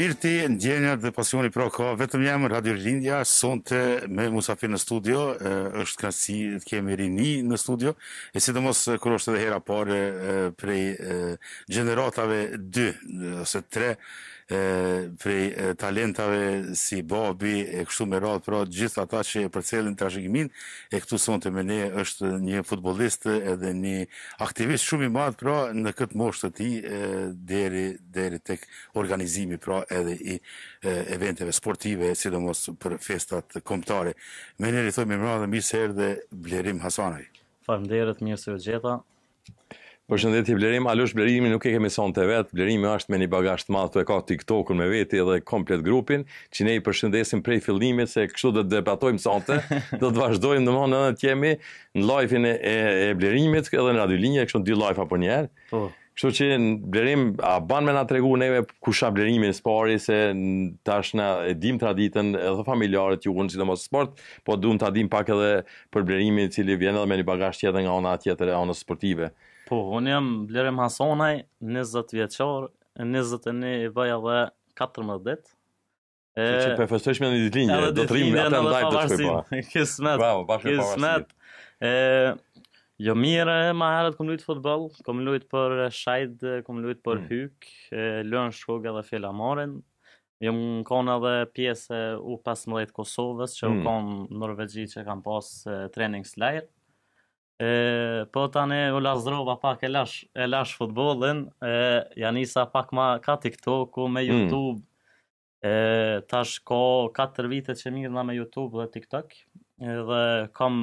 Pirti, ndjenja dhe pasioni pro ka vetëm jam, Radio Rindja, sonte me Musafir në studio, është ka si të kemi rini në studio, e si të mos kërë është edhe hera pare prej generatave 2, ose prej talentave si Bobi, e kështu me radhë pra gjithë ata që e përcelin të e këtu son të mene është një futbolist edhe një aktivist shumë i madhë pra në këtë moshtë të ti deri tek organizimi pra edhe i eventeve sportive, sidomos për festat komptare. Mene rithoj me më radhë, misë herë dhe blerim Hasanaj. Falem mirë se vë Për shëndetje Blerim, alush Blerimi nuk e kemi son të vetë, Blerimi është me një bagasht madhë të e ka TikTokën me veti edhe komplet grupin, që ne i përshëndesim prej fillimit se kështu dhe debatojmë son të, dhe të vazhdojmë në mënë në të jemi në lajfin e, e, Blerimit edhe në radio linje, kështu në dy lajfa për po njerë. Po. Kështu që në Blerim, a ban me nga të regu neve kusha Blerimi në spari se tash në e dim traditën edhe familjarët ju unë që mos sport, po du të adim pak edhe për Blerimi cili vjen edhe me një bagasht tjetër nga ona tjetër e ona sportive. Po, unë jam Blerim Hasonaj, 20 vjeqar, 21 i bëja dhe 14 dit. Që që përfështësh me një ditë linje, do të rrimë, atë e ndajtë të shpëj pa. Kësë smet, kësë Jo mire, ma herët kom lujtë fotbol, kom lujtë për shajt, kom lujtë për mm. hyk, lën shkog edhe felamaren. Jo më edhe pjesë u 15 Kosovës, që u mm. kon Norvegji që kam pas trening slajrë. E, po tani u lazrova pak e lash, e lash futbolin, e, janë pak ma ka TikToku me mm. YouTube, mm. e, tash ka 4 vite që mirëna me YouTube dhe TikTok, edhe kam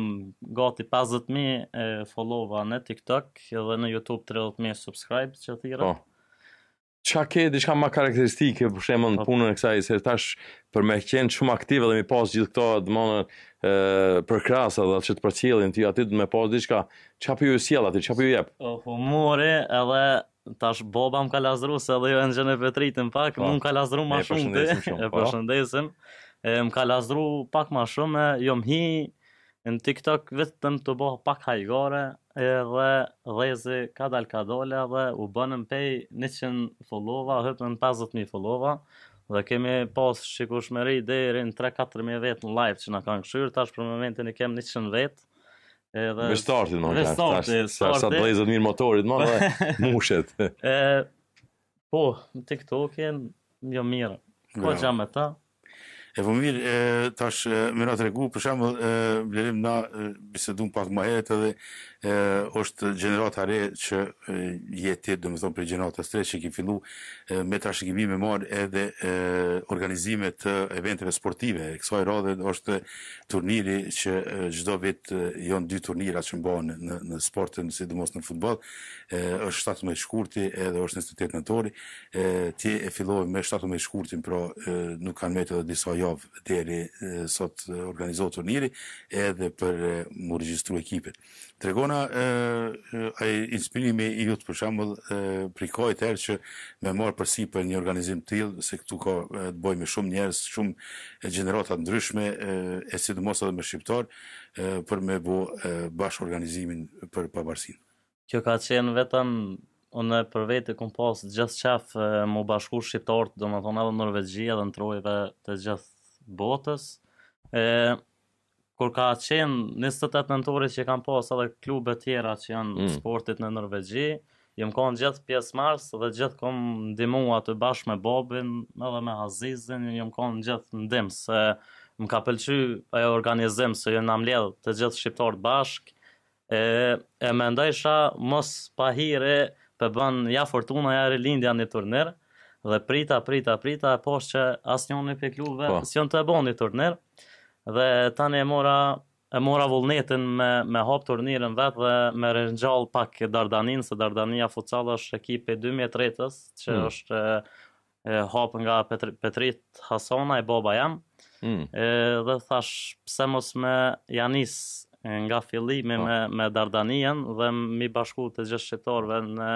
gati 50.000 followa në TikTok edhe në YouTube 30.000 subscribe që thira. Oh. Po qa ke diçka ma karakteristike për shemën në po. punën e kësaj, se tash për me qenë shumë aktive dhe mi pas gjithë këto dëmonë për krasa dhe që të për cilin ty aty dhe me pas diçka, qa për po ju e sjela ty, qa për po ju jep? Humori edhe tash boba më ka lazru se edhe jo e në gjene petritin pak, pa, më më ka lazru ma shumë ty, e përshëndesim, e më ka lazru pak ma shumë, jo më hi në TikTok vetëm të bëhë pak hajgare edhe dhezi ka dal ka dole dhe u bënën pej 100 follova, hëpën 50.000 follova dhe kemi pas shikushmeri deri në 3-4.000 vetë në live që na kanë këshyrë, tash për momentin i kem 100 vetë edhe... Me startin, më kanë, tash, tash sa dhezët mirë motorit, ma dhe mushet e, Po, në TikTokin, jo mirë, ko gja me ta E po mirë, e, tash, e, mirë atë regu, për shemë, blerim na, e, bisedun pak ma herët edhe është gjenerata re që jeti, dhe më thonë, për gjenerata stre që i ki fillu me trashëgimi me marë edhe organizimet të eventeve sportive. kësaj radhe është turniri që gjdo vit janë dy turnira që mbanë në sportën, si dhe në futboll, është 7 me shkurti edhe është në institutet në tori. Ti e filloi me 7 me shkurti, pra nuk kanë metë edhe disa javë deri sot organizohet turniri edhe për më regjistru ekipet. Tregona e inspirimi i jutë për shumë dhe pri që me mor përsi për një organizim të tjilë, se këtu ka të me shumë njerës, shumë gjenerata ndryshme, e si edhe dhe më shqiptar, për me bo bashkë organizimin për pavarësinë. Kjo ka qenë vetëm, unë për vetë e kom gjithë qafë më bashku shqiptar, do më thonë edhe Norvegjia dhe në trojve të gjithë botës kur ka qenë 28 nëntorit që kam pas edhe klube tjera që janë mm. sportit në Norvegji, jam kanë gjithë pjesë marës dhe gjithë kom ndimua të bashkë me Bobin edhe me Azizën, jam kanë gjithë ndimë se më ka pëlqy e organizim se jënë nam të gjithë shqiptarët bashkë, e, e me ndojësha mos hire për bën ja fortuna ja rilindja një turnirë, dhe prita, prita, prita, e poshë që asë njën një klube, po. të e bon një turnirë, dhe tani e mora e mora vullnetin me me hap turnirin vet dhe me rëngjall pak Dardanin se Dardania Futsal është ekip i 2003-s që mm. është e, hap nga Petrit Hasona e baba jam. Mm. dhe thash pse mos me ja nis nga fillimi po. me me Dardanian dhe mi bashku të gjithë shqiptarëve në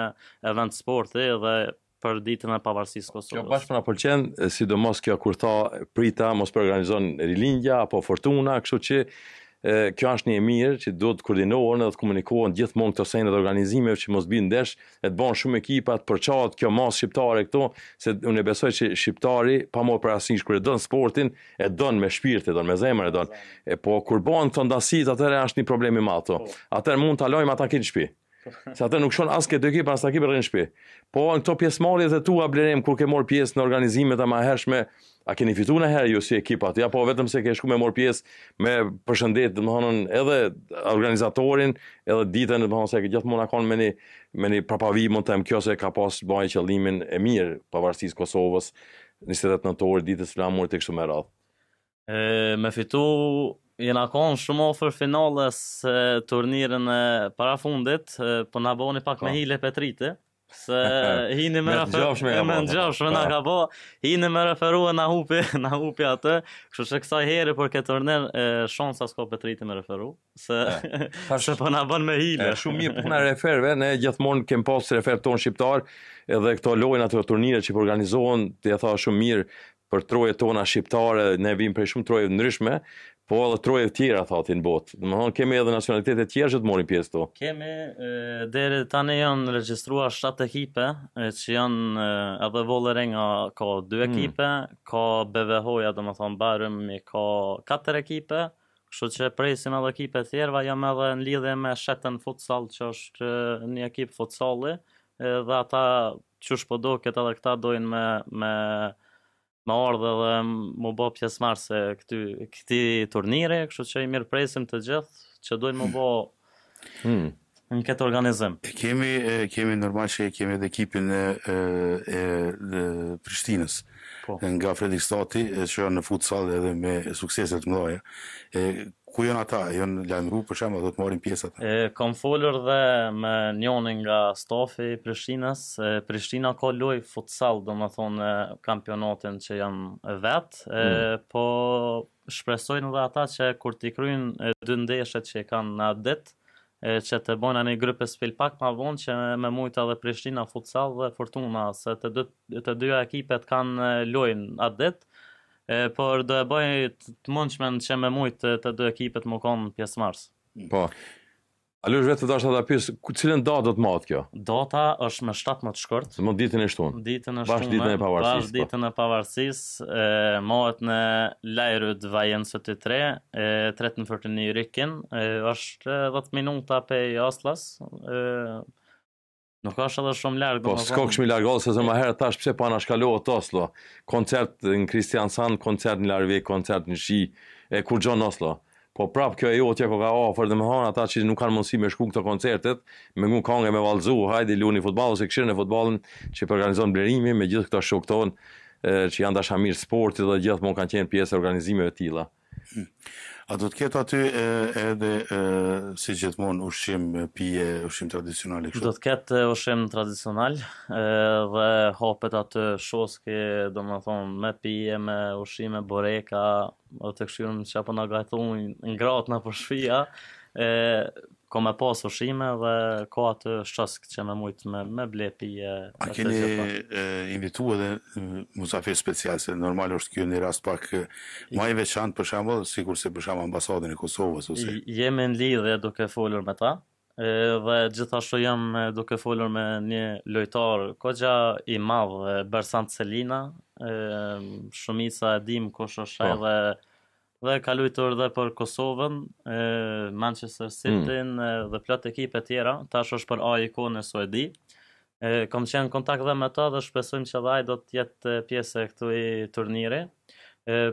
event sporti dhe për ditën e pavarësisë së Kosovës. Kjo bash më pëlqen, sidomos kjo kur tha prita mos po organizon rilindja apo fortuna, kështu që e, kjo është një e mirë që duhet të koordinohen dhe të komunikohen gjithmonë këto sende dhe organizimeve që mos bin ndesh, e të bën shumë ekipa të përçohet kjo mas shqiptare këtu, se unë besoj që shqiptari pa më parasysh asnjë kur e don sportin, e don me shpirt, e don me zemër, e don. E po kur bën këto ndasit, atëherë është një problem i madh këtu. Po. Atëherë mund ta lojmë ata këtu në shtëpi. Se ata nuk shon as këtë ekip as takip rrin në shtëpi. Po në këto pjesëmarrje të tua blerem kur ke marr pjesë në organizime të mëhershme, a keni fituar në herë ju jo si ekip aty apo vetëm se ke shku me marr pjesë me përshëndet domthonë edhe organizatorin, edhe ditën domthonë se gjithmonë na kanë me një me një papavi mund të them kjo se ka pas bën qëllimin e mirë pavarësisë Kosovës në 28 tetor ditës flamur tek çdo merat. Ë me fitu jena konë shumë ofër finales e, turnirën e para fundit, po në aboni pak me po. hile petrite, se hini me referuë, me në po. ka bo, hini me referuë në hupi, në hupi atë, kështë që kësaj heri për këtë turnirë, shonë sa s'ko petrite me referuë, se, se po në aboni me hile. E, shumë mirë puna referve, ne gjithmonë kem posë referve tonë shqiptarë, edhe këto lojnë atë turnire që përganizohen, të jetha shumë mirë, për troje tona shqiptare, ne vim për shumë troje ndryshme, Po edhe troje të tjera thati në botë. Domethën kemi edhe nacionalitete të tjera që të morin pjesë këtu. Kemi deri tani janë regjistruar 7 ekipe, që janë edhe vollëre nga ka 2 mm. ekipe, hmm. ka BVH-ja thonë, Bayern ka 4 ekipe, kështu që presim edhe ekipe të tjera, jam edhe në lidhje me Shetan Futsal që është një ekip futsalli dhe ata çu po këtë edhe këta doin me me më ardhe dhe më bo pjesë marë se këti, këti turnire, kështu që i mirë presim të gjithë, që dojnë më bo hmm. në këtë organizim. E kemi, e kemi normal që e kemi edhe ekipin e, e, e, e Prishtinës, po. nga Fredrik Stati, që janë në futsal edhe me sukseset më dhaja ku janë ata? Jan lajmëru për shemb, do të marrin pjesat. E kam folur dhe me njëonin nga stafi i Prishtinës. Prishtina ka lojë futsal, domethënë kampionatin që janë vet, e, mm. po shpresojnë edhe ata që kur të kryejnë dy ndeshjet që kanë në atë ditë që të bojnë në grupe s'pil pak ma vonë që me mujtë edhe Prishtina futsal dhe fortuna se të, dy, të dyja ekipet kanë lojnë atë ditë E, por do e bëj të mundshme në që me mujtë të, të dy ekipet më konë pjesë mars. Mm. Po, është vetë të dashtë të apisë, cilën datë do të matë kjo? Data është me 7 më të shkurt. Se më ditën e shtunë. Ditën e shtunë. ditën e pavarësis. Bash po. ditën e pavarësis. E, mohet në lajru të vajen së të tre, e, tretën fërtë një rikin. E, është 10 minuta pe i aslas. Nuk është edhe shumë larg domosdoshmë. Po, këshmi mi ose se më herë tash pse po anashkalohet to Oslo. Koncert në Christian Sand, koncert në Larvik, koncert në Shi, e kur gjon Oslo. Po prap kjo e jotja ko ka ofër dhe më hanë ata që nuk kanë mundësi me shku këto koncertet, me ngu kange me valzu, hajdi luni futbol, ose këshirën e futbolin që për organizon blerimi me gjithë këto shok që janë dashamir sportit dhe gjithë mund kanë qenë pjesë organizimeve tila. Hm. A do të ketë aty e, edhe e, si gjithmonë ushqim pije, ushqim tradicional e kështu? Do të ketë ushqim tradicional dhe hapet aty shoske, do më thonë, me pije, me ushqime, boreka, o të këshirëm që apë nga gajthu në gratë në përshpia, ka më pas ushime dhe ka atë shask që më mujtë më me blepi e a keni invituar edhe musafir special se normal është kjo një rast pak më i veçantë për shembull sikur se për shembull ambasadën e Kosovës ose jemi në lidhje duke folur me ta dhe gjithashtu jam duke folur me një lojtar koxha i madh Bersant Selina shumica e dim kush është po. ai dhe dhe ka luajtur edhe për Kosovën, e Manchester City mm. dhe plot ekipe tjera, tash është për AIK në Suedi. E kam qenë në kontakt dhe me ta dhe shpresojmë që ai do të jetë pjesë e këtu i turniri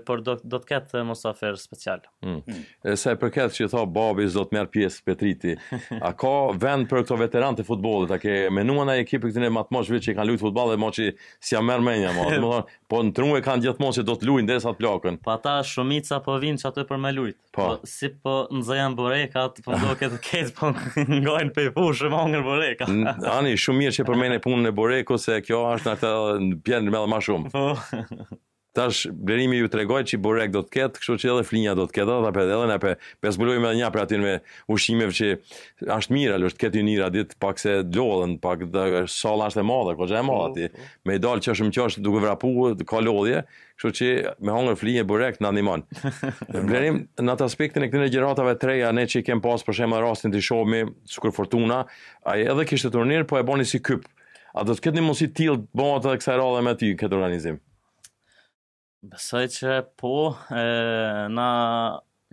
por do, do të ketë mosafer special. Mm. Mm. E, se për ketë që tha babi do të merë pjesë Petriti, a ka vend për këto veteranë të futbolit, a ke menua në ekipë këtë në matë moshë që i kanë lujtë futboll dhe mo që si a merë menja ma, më, po në trungë e kanë gjithë moshë që do të lujnë dhe të plakën. Po ata shumica po vinë që për me lujtë, po. po, si po në boreka, po do këtë ketë po në gojnë pe i fushë më ngërë boreka. ani, shumë mirë që përmene punën e boreku, se kjo është në bjen më dhe shumë. Po tash blerimi ju tregoj që burek do të ketë, kështu që edhe flinja do të ketë, edhe për edhe na për pe me një për atin me ushqimeve që është mirë, alo të ketë një nira ditë pak se lodhen, pak dhe sala është e madhe, kështu e madhe ti. Oh, oh. Me dal që është më qosh duke vrapuar, ka lodhje, kështu që me hangër flinje burek në animon. blerim, në atë aspektin e këtine gjeratave treja, ne që kem pas për shemë rastin të shohëmi, sukur fortuna, ai edhe kishte turnir, po e boni si kyp. A do të ketë një mundësi tillë bëhet edhe kësaj radhe me ty këtë organizim? Besoj që po, e, na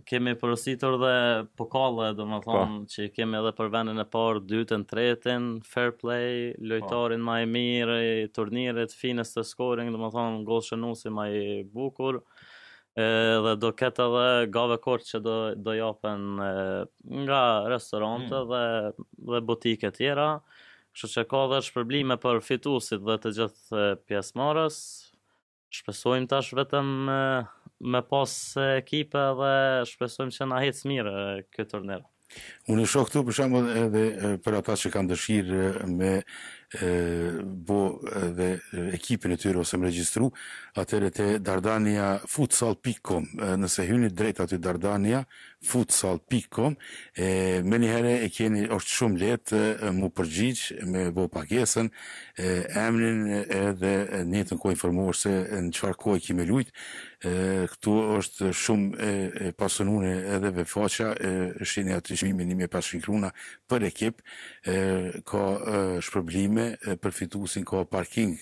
kemi përësitur dhe pokallë, do më thonë, pa. Po. që kemi edhe për vendin e parë, dytën, tretën, fair play, lojtarin pa. Po. ma e mirë, i turnirit, finës të scoring, do më thonë, gollë shënusi ma i bukur, e, dhe do ketë edhe gave kort që do, do japen e, nga restorante hmm. dhe, dhe butike tjera, Kështu që ka dhe shpërblime për fitusit dhe të gjithë marës, shpesojmë tash vetëm me, pas ekipe dhe shpesojmë që na hecë mirë këtë tërnerë. Unë shokë për përshamë edhe për ata që kanë dëshirë me e, bo dhe ekipin e tyre ose më regjistru, atëre te Dardania Futsal.com, nëse hyni drejt aty Dardania Futsal.com, me njëherë e keni, është shumë letë mu përgjigj me bo pagesën, emrin emnin edhe një të nko informuar se në qëfar kohë e kime lujtë, këtu është shumë e, pasënune edhe ve faqa, e, shini shmimi një me pashinkruna për ekip, ka shpërblim me përfitusin ka parking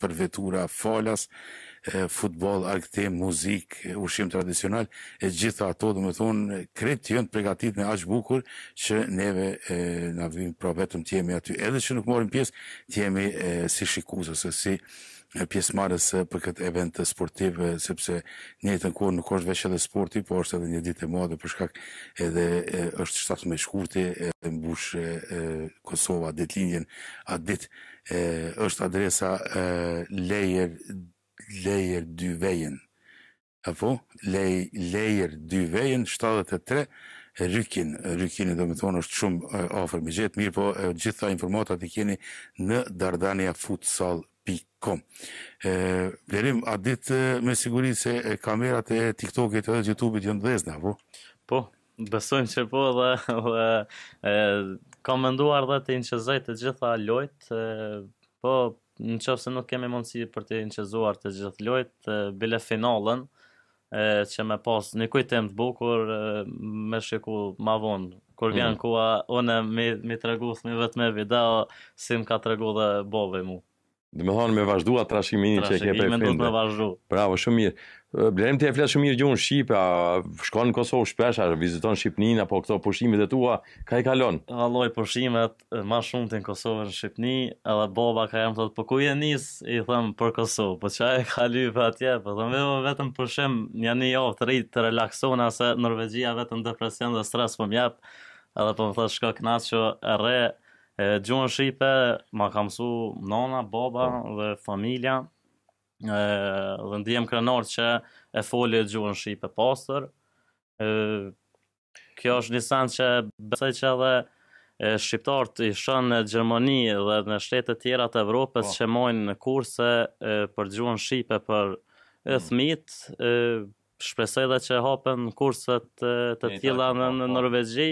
për vetura falas, futbol, arkëte, muzik, ushim tradicional, e gjitha ato dhe me thonë, kretë të jënë pregatit me ashtë bukur që neve në vim pra vetëm të jemi aty edhe që nuk morim pjesë, të jemi si shikusës e si marës për këtë event sportiv sepse në një të kohë nuk është vetëm edhe sporti, por është edhe një ditë e madhe për shkak edhe është 17 me shkurti edhe mbush e, e, Kosova ditëlindjen atë ditë është adresa e, layer layer 2 vejen apo layer 2 vejen 73 rykin, rykin do më thonë është shumë afer me gjithë, mirë po gjitha informatat i keni në Dardania Futsal Kom. Lerim, a ditë me siguri se kamerat e TikTok-et edhe YouTube-it jënë dhezne, a po? Po, besojmë që po dhe kam mënduar dhe të inqezaj të gjitha lojt, po në qëfë se nuk kemi mundësi për të inqezuar të gjitha lojt, bile finalen që me pas një kujtem të bukur me shiku ma vonë. Kur vjen mm. kua, une mi të regu thmi vetë me video, si më ka të regu dhe bove mu. Dhe me thonë me vazhdu atë që e kepe e finde. Trashimi me të vazhdu. Bravo, shumë mirë. Blerim të e fletë shumë mirë në Shqipë, a shkonë në Kosovë shpesh, a viziton Shqipnin, apo këto pushimit e tua, ka i kalon? Aloj pushimet, ma shumë të në Kosovë në Shqipni, edhe boba ka jam thotë, po ku je nisë, i thëmë për Kosovë, po që a e ka lypë atje, po thëmë jo, vetëm pushim, një një jo, të rritë të relaksona, se Norvegjia vetëm depresion dhe stres po mjapë, edhe po më thëtë shko knasë që e re, E gjuhën Shqipe, ma kam su nona, baba po. dhe familja, e, dhe ndihem krenar që e foli e gjuhën Shqipe pasër. E, kjo është një sen që besaj që edhe Shqiptar të ishën në Gjermani dhe në shtetet tjera të Evropës po. që mojnë në kurse e, për gjuhën Shqipe për e mm. thmit, e, shpresoj dhe që hapen kurset të tjela në, në po. Norvegji.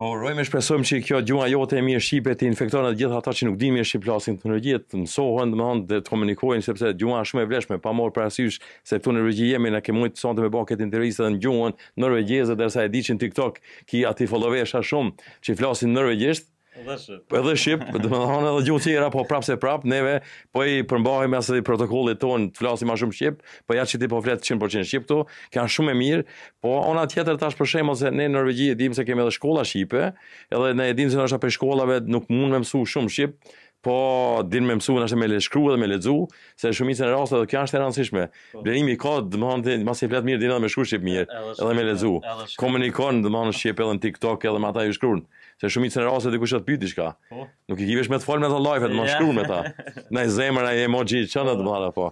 Po, me shpresojmë që kjo gjuha jote e mirë Shqipe të infektojnë të gjithë ata që nuk dinë e Shqipë lasin të nërgjit, të dhe më thonë dhe të komunikojnë, sepse gjuha shumë e vleshme, pa morë parasysh se të nërgjit jemi në ke të sonë me bo këtë dhe në gjuhën norvegjeze dhe e diçin TikTok ki ati followersha shumë që flasin norvegjisht Edhe shep. Po edhe shep, do të thonë edhe gjuhë tjera, po prapse prap, neve po i përmbahemi as i protokollit ton, të flasim më shumë shqip, po ja çiti po flet 100% shqip këtu, kanë shumë e mirë, po ona tjetër tash për shemb ose ne në Norvegji e dim se kemi edhe shkolla shqipe, edhe ne e dim se na është për shkollave nuk mund të mësoj shumë shqip, po din me mësuar është me le shkruaj dhe me lexu se shumicën e rasteve kjo është e rëndësishme po. blerimi ka domethënë të mos e flet mirë dinë me shkruaj shqip mirë edhe me lexu komunikon domethënë shqip edhe në TikTok edhe me ata ju shkruajnë se shumicën e rasteve dikush atë pyet diçka po. nuk i kibesh me të folmë ato live të mos shkruaj me ata ndaj zemra ai emoji të domethënë po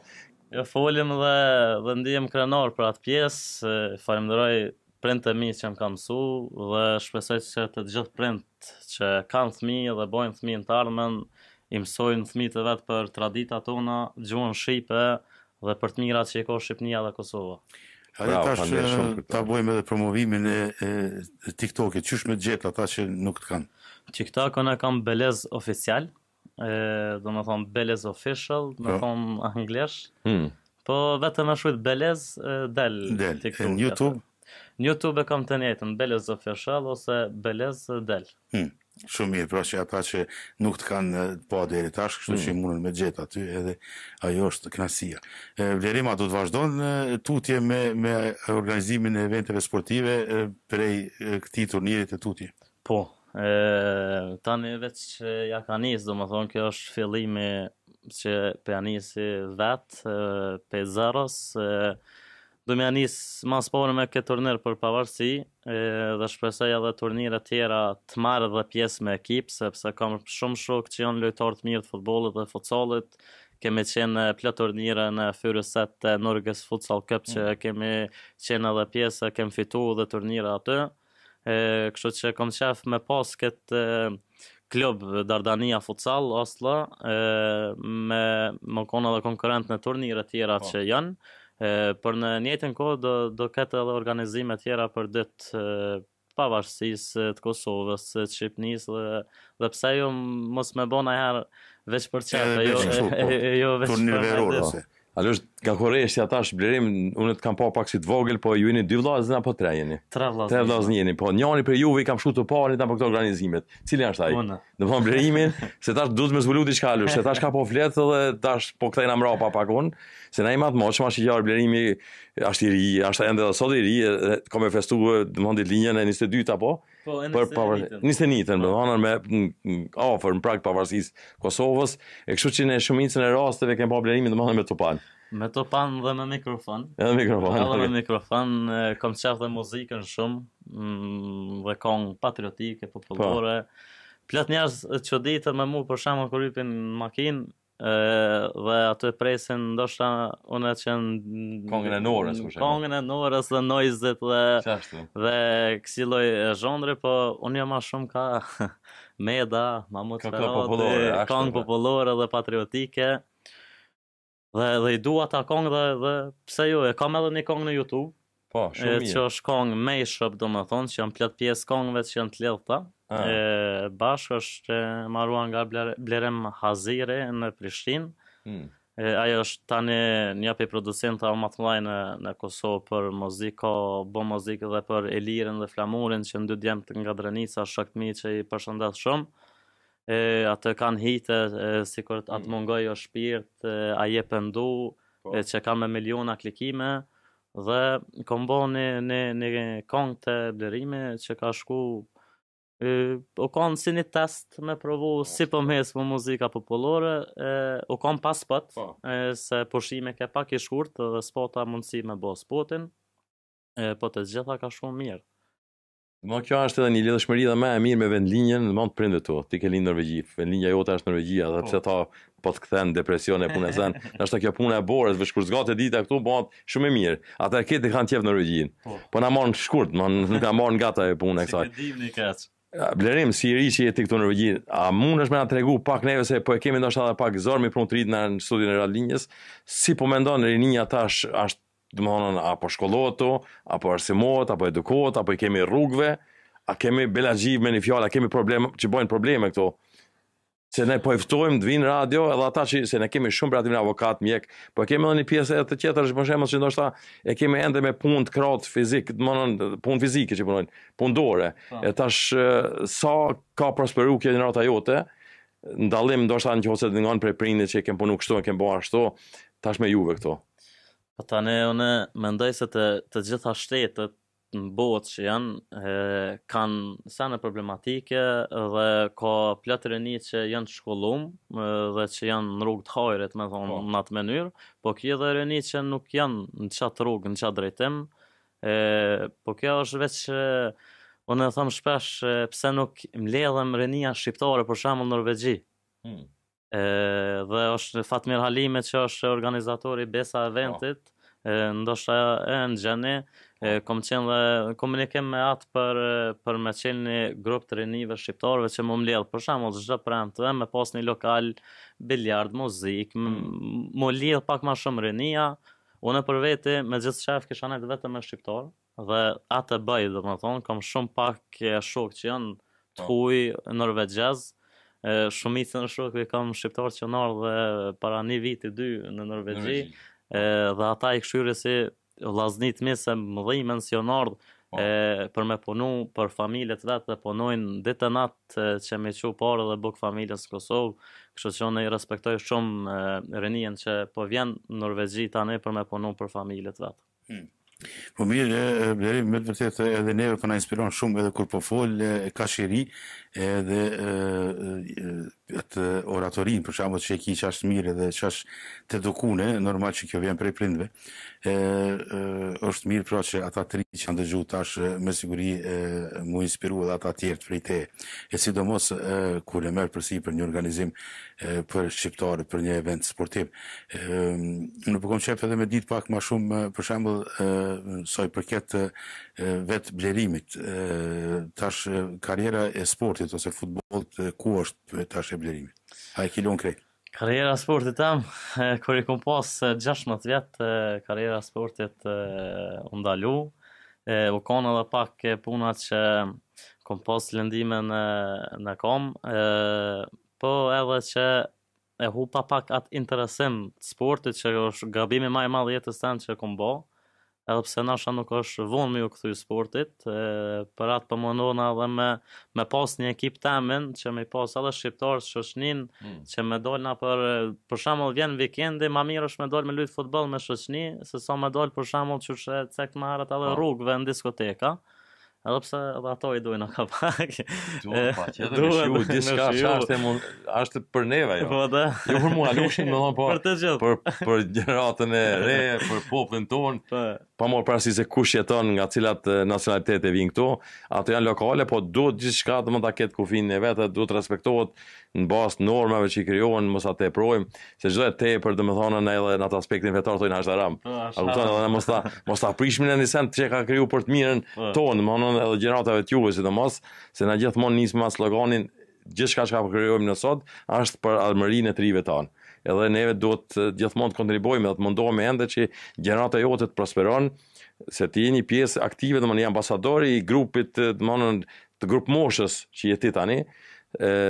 Jo, folim dhe dhe ndiem krenar për atë pjesë falenderoj prend të mi që më kam su dhe shpesoj që të gjithë prend që kanë thmi dhe bojnë thmi në të armen i mësojnë fëmijët e vet për traditat tona, gjuhën shqipe dhe për të mirat që e ka Shqipëria dhe Kosova. A tash ta bëjmë edhe promovimin e, e, e TikTok-it, çysh me jetë ata që nuk të kanë. TikTok-on e kam belez oficial, ë do të them belez official, do të them anglisht. Hmm. Po vetëm na të belez dal tiktok Në YouTube Në YouTube e kam të njëtën, Belez Official ose Belez Del. Hmm. Shumë mirë, pra që ata që nuk të kanë pa po deri tash, tashkë, kështu që i mm. mundën me gjithë aty edhe ajo është të E, Vlerima du të vazhdojnë, tutje me organizimin e eventeve sportive prej këti turnirit e tutje. Po, ta një vetë që ja ka njësë, do më thonë, kjo është fillimi që për njësi vetë, për zërës, do më nis më sporë me këtë turnir për pavarësi, e, dhe shpresoj edhe turnira tjera të marrë dhe pjesë me ekip, sepse kam shumë shok që janë lojtarë të mirë të futbollit dhe futsalit. Kemi qenë në plot turnire në Fyrëset të Norges Futsal Cup që mm. kemi qenë edhe pjesë, kemi fituar edhe turnira aty. E, kështu që kam qef me pas këtë klub Dardania Futsal Oslo e, me më konë edhe konkurent në turnire tjera oh. që janë por në njëjtën kohë do do ketë edhe organizime tjera për ditë pavarësisë të Kosovës, të Shqipërisë dhe, dhe pse jo mos më bëna herë veç për çfarë, jo, po, jo, veç për çfarë. Alo, ka koreshti tash shblerim, unë të kam pa pak si të vogël, po ju jeni dy vllazë apo tre jeni? Tre vllazë. Tre vllazë jeni, po njëri për juve i kam shku të parë apo këto organizimet. Cili është ai? Do të blerimin, se tash duhet më zbulu diçka alo, se tash ka po flet edhe tash po kthejna mbrapa pak unë, se na i madh moshma shiqar blerimi është i ri, është ende dhe sot i ri, dhe kam e domthon ditë linjën e 22 apo. Po, ende po. Për pavarësisht 21-ën, po. domthon me afër në Prag pavarësisë Kosovës, e kështu që në shumicën e rasteve kem pa blerimin domthon me topan. Me topan dhe me mikrofon. Edhe mikrofon. Edhe me mikrofon kam çafë dhe muzikën shumë, mm, dhe kong patriotike, po. popullore. Po. Plot njerëz çuditë me mua për shkakun kur hyjnë në makinë, dhe aty presin ndoshta unë që në kongën e norës kush e kongën e norës dhe noizet dhe Qashtu. dhe kësi lloj zhondre po unë jam më shumë ka meda mamut ka popullore kong po. popullore dhe patriotike dhe dhe i dua ta kong dhe, dhe pse jo e kam edhe një kong në YouTube Po, shumë mirë. Që është kongë me i shëpë, do më thonë, që janë pjatë pjesë kongëve që janë të lëdhë E, bashkë është marua nga blerem, blerem Hazire në Prishtinë. Hmm. Ajo është tani një për producenta o matë në, në Kosovë për muzikë, bo muzikë dhe për Elirën dhe Flamurin që në dy djemë nga Drenica, shëktëmi që i përshëndet shumë e, atë kanë hite, si kur atë hmm. mungoj o shpirt, a je pëndu, po. e, që kanë me miliona klikime, dhe kom bo një, një, një kong të blerime që ka shku e, o kon si një test me provu si për po mes për muzika populore e, o kon pas spot e, se përshime ke pak i shkurt dhe spota mundësi me bo spotin e, po të gjitha ka shku mirë Ma kjo është edhe një lidhëshmëri dhe me e mirë me vendlinjen në mantë prindve të, ti ke lindë Norvegji, vendlinja jote është Norvegjia, dhe po. pse ta, po të kthen depresion e punës zan. Është kjo puna e borës, vesh kur zgjat dita këtu, bëhet po shumë e mirë. Ata e kanë të kanë tjev në rrugjin. Po. po na morën shkurt, do të na morën gata e punë kësaj. Si dimni kaç? Blerim si ri që jeti këtu në rrugjin. A mundesh më të tregu pak neve se po e kemi ndoshta edhe pak zor me punë tritna në studion e Radlinjës? Si po mendon rinia tash është do të thonë apo shkollohet apo arsimot, apo edukot, apo i kemi rrugëve? A kemi belazhimën e fjalës, a kemi probleme, që bojnë probleme këtu se ne po eftojm të vinë radio edhe ata që se ne kemi shumë radio avokat mjek po kemi edhe një pjesë të tjetër që po që ndoshta e kemi ende me punë të krot fizik do të thonë punë fizike që punojnë punë dore po. e tash sa ka prosperu kjo një rrota jote ndallim ndoshta në qoftë të nganë për prindit që kanë punu kështu e kanë bërë ashtu tash me juve këto Po tani, unë mendoj se të të gjitha shtetet në botë që janë, e, kanë sene problematike dhe ka pletër e një që janë shkollum dhe që janë në rrugë të hajrit, me thonë po. në atë menyrë, po kje dhe e një që nuk janë në qatë rrugë, në qatë drejtim, e, po kjo është veç që unë e thëmë shpesh e, pse nuk mledhem rënia shqiptare për shamë në Norvegji. Hmm. E, dhe është Fatmir Halime që është organizatori Besa po. Eventit, oh. e, ndoshta e në gjeni, E, kom qenë dhe komunikim me atë për, për me qenë një grup të rinive shqiptarëve që më mlelë, për shemë, zhë premë të dhe me pas një lokal biljard, muzik, mm. më lidh pak ma shumë rinia, unë për veti me gjithë qef kisha nëjtë vetëm me shqiptarë, dhe atë e bëj, dhe më thonë, kom shumë pak shokë që janë të po. huj norvegjez, shumitën shokëve kam shqiptarë që nërë dhe para një i dy në Norvegji, dhe ata i këshyri si vllaznit mi se më dhe i mencionard po. e për me punu për familjet vetë dhe punojnë ditë e natë që me qu parë dhe buk familjes Kosovë, kështu që unë i respektoj shumë e, që po vjen Norvegji tani për me punu për familjet vetë. Hmm. Po mirë, e, bleri, me të vërtet edhe neve për po na inspiron shumë edhe kur po folë, ka shiri edhe këtë oratorin, për shambull që e ki qashtë mirë dhe qashtë të dukune, normal që kjo vjen prej prindve, e, e, është mirë pra që ata tri që janë dëgju tash me siguri e, mu inspiru edhe ata tjertë prej te. E sidomos kur e merë përsi për një organizim e, për shqiptarë, për një event sportiv. E, në përkom po qepë edhe me ditë pak ma shumë për shambull soj përket e, vetë blerimit. tash karjera e sportit ose futbol të ku është tash e vlerimi. A e kilon krejt. Karriera sportit tam, kur e kom pas 16 vjet, karriera sportit u ndalu. E u kanë edhe pak puna që kom pas lëndime në në kom, e po edhe që e hupa pak atë interesim të sportit që është gabimi më i madh jetës tan që kom bë edhe pse shano nuk është vonë me ju këthu i sportit, e, për atë pëmënona po edhe me, me pas një ekip tamen që me pas edhe shqiptarës shëshnin, mm. që me dojnë na për, për vjen vikendi, ma mirë është me dojnë me lujtë futboll me shëshni, se sa so me dojnë për shembull që që cekë marët edhe po. rrugëve në diskoteka, Edhe pse edhe ato i duhen aka pak. Duhen pak, edhe shiu diçka është e mund është për neve jo. Po da. Jo për mua lushin, më thon po. Për të gjithë. Për për e re, për popullin ton. Po. Pa marr parasysh se kush jeton nga cilat nacionalitete vin këtu, ato janë lokale, po duhet gjithçka të mund ta ketë kufin e vetë, duhet respektohet në bazë normave që i krijohen mos atë provojmë se çdo të tepër domethënë në edhe në atë aspektin fetar thonë është haram. Po, A kupton edhe mos ta mos ta prishmë në nisën që ka kriju për të mirën po. tonë, domethënë edhe gjeratave të juve sidomos, se na gjithmonë nisëm as sloganin gjithçka që po krijojmë në sot është për armërinë e trive tonë. Edhe neve duhet gjithmonë të kontribuojmë dhe të mundohemi ende që gjenerata jote të prosperon, se ti jeni pjesë aktive, domethënë ambasadori i grupit, domethënë të grup moshës që jeti tani,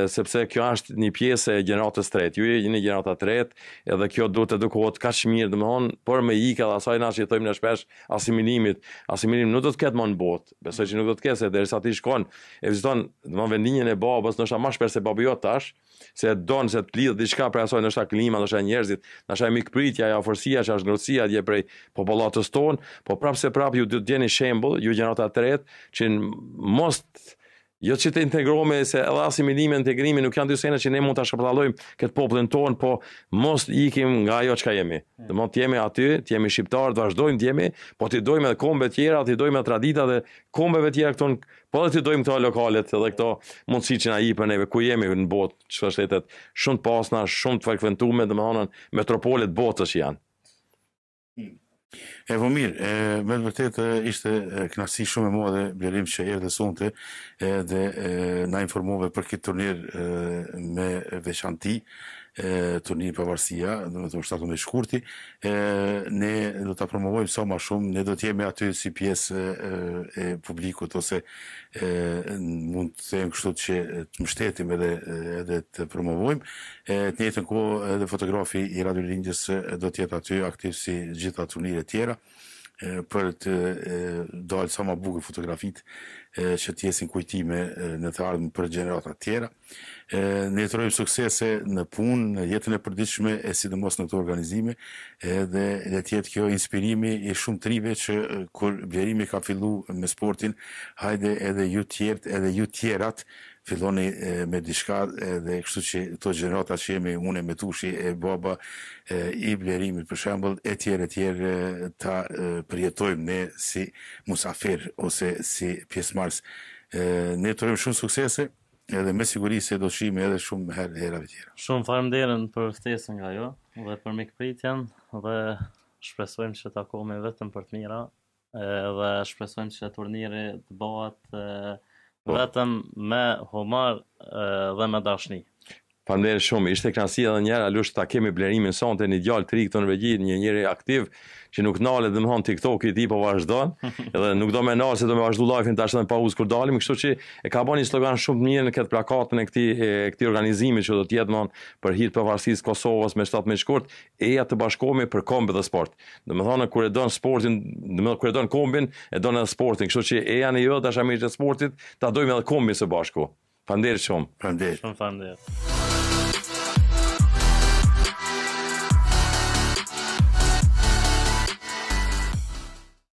sepse kjo është një pjesë e gjeneratës tretë. Ju jeni një gjeneratën e tretë, edhe kjo duhet të dukohet kaq mirë, domthon, por me ikë edhe asaj na shitojmë në shpesh asimilimit. Asimilimi nuk do të ketë më në botë. Besoj që nuk do të ketë, se derisa ti shkon, ekziston domthon vendinjen e babës, ndoshta më shpesh se babi jot tash, se don se të lidh diçka për asaj, ndoshta klima, ndoshta njerëzit, ndoshta mikpritja, ja ofrësia, çfarë ngrohtësia dje prej popullatës tonë, po prapse prapë ju do të jeni shembull, ju gjeneratë e tretë, që mos jo që të integrome, se edhe asimilime, integrimi, nuk janë dy sene që ne mund të shëpëtalojmë këtë poplën tonë, po mos ikim nga jo që ka jemi. Dhe të jemi aty, të jemi shqiptarë, të vazhdojmë të jemi, po të dojmë edhe kombe tjera, të dojmë edhe tradita dhe kombeve tjera këtonë, po dhe të dojmë këto lokalet dhe këto mundësi që na i për neve, ku jemi në botë, që shtetet, shumë të pasna, shumë të frekventume, domethënë metropolet botës janë. E vë po mirë, me të mërtet ishte knasi shumë e mua dhe bjerim që e dhe sonte dhe na informove për këtë turnir me veçanti e turni pavarësia, do të thotë në shkurti, e ne do ta promovojmë sa më shumë, ne do të jemi aty si pjesë e, e publikut ose e, mund të them kështu që të mbështetim edhe edhe të promovojmë. E të njëjtën kohë edhe fotografi i Radio Lindjes do të jetë aty aktiv si gjitha turnire të tjera për të dalë sa më bukur fotografit që të jesin kujtime në të ardhmen për gjenerata të tjera. në ne jetërojmë suksese në punë, në jetën e përdiqme e sidomos në këto organizime e, dhe dhe tjetë kjo inspirimi i shumë trive që kur vjerimi ka fillu me sportin, hajde edhe ju tjertë, edhe ju tjerat, filloni me diçka edhe kështu që këto gjërat që jemi unë me Tushi e baba e, i blerimit për shemb etj etj ta përjetojmë ne si musafir ose si pjesëmarrës ne turim shumë suksese edhe me siguri se do shihim edhe shumë herë të tjera shumë falënderim për ftesën nga ju dhe për mikpritjen dhe Shpresojmë që të akome vetëm për të mira dhe shpresojmë që të të bëhat vetëm me humor dhe me dashni. Falenderoj shumë. Ishte kënaqësi edhe një herë alush ta kemi blerimin sonte në djalë tri këtu në Vegji, një njeri aktiv që nuk ndalet domthon TikTok i tij po vazhdon, edhe nuk do më ndal se do më vazhdu live-in tash edhe pa us kur dalim, kështu që e ka bënë një slogan shumë të mirë në këtë plakatën e këtij e këtij organizimi që do të jetë domthon për hir për pavarësisë të Kosovës me 7 shkurt, e eja të bashkohemi për kombë dhe sport. Domthon kur e don sportin, domthon kur e don kombin, e don edhe sportin, kështu që eja ne jo tash amish të sportit, ta dojmë edhe kombi së bashku. Pandir shumë. Pandir. Shumë pandir.